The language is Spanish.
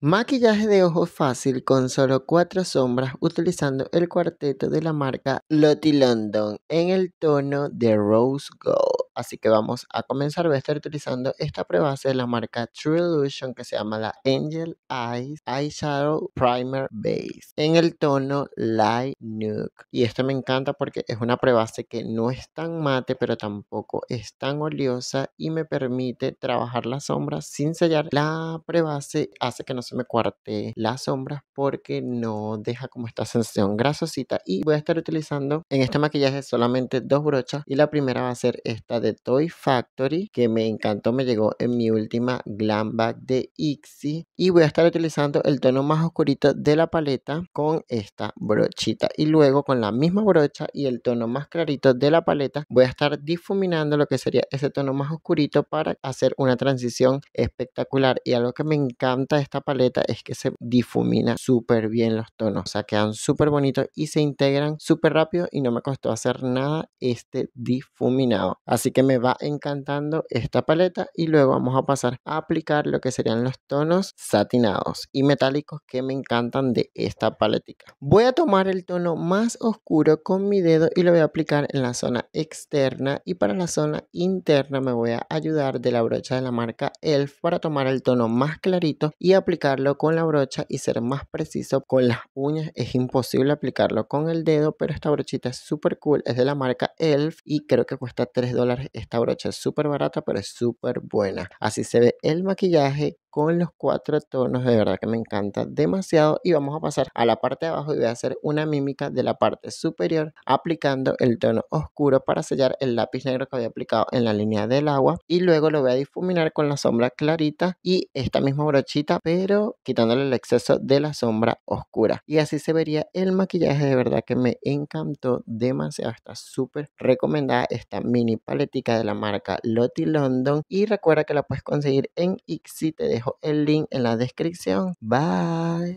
Maquillaje de ojos fácil con solo cuatro sombras utilizando el cuarteto de la marca Lottie London en el tono de Rose Gold. Así que vamos a comenzar. Voy a estar utilizando esta prebase de la marca True Illusion que se llama la Angel Eyes Eyeshadow Primer Base en el tono Light Nuke. Y esto me encanta porque es una prebase que no es tan mate, pero tampoco es tan oleosa y me permite trabajar las sombras sin sellar. La prebase hace que no se me cuarte las sombras porque no deja como esta sensación grasosita. Y voy a estar utilizando en este maquillaje solamente dos brochas y la primera va a ser esta de Toy Factory que me encantó, me llegó en mi última Glam Bag de Ixi y voy a estar utilizando el tono más oscurito de la paleta con esta brochita y luego con la misma brocha y el tono más clarito de la paleta voy a estar difuminando lo que sería ese tono más oscurito para hacer una transición espectacular y algo que me encanta de esta paleta es que se difumina súper bien los tonos, o sea quedan súper bonitos y se integran súper rápido y no me costó hacer nada este difuminado, así que que me va encantando esta paleta y luego vamos a pasar a aplicar lo que serían los tonos satinados y metálicos que me encantan de esta paletica. Voy a tomar el tono más oscuro con mi dedo y lo voy a aplicar en la zona externa y para la zona interna me voy a ayudar de la brocha de la marca ELF para tomar el tono más clarito y aplicarlo con la brocha y ser más preciso con las uñas. Es imposible aplicarlo con el dedo, pero esta brochita es súper cool, es de la marca ELF y creo que cuesta 3 dólares esta brocha es súper barata, pero es súper buena. Así se ve el maquillaje con los cuatro tonos. De verdad que me encanta demasiado. Y vamos a pasar a la parte de abajo y voy a hacer una mímica de la parte superior aplicando el tono oscuro para sellar el lápiz negro que había aplicado en la línea del agua. Y luego lo voy a difuminar con la sombra clarita y esta misma brochita, pero quitándole el exceso de la sombra oscura. Y así se vería el maquillaje. De verdad que me encantó demasiado. Está súper recomendada esta mini paletica de la marca Lottie London. Y recuerda que la puedes conseguir en Ixi. Te dejo el link en la descripción. Bye.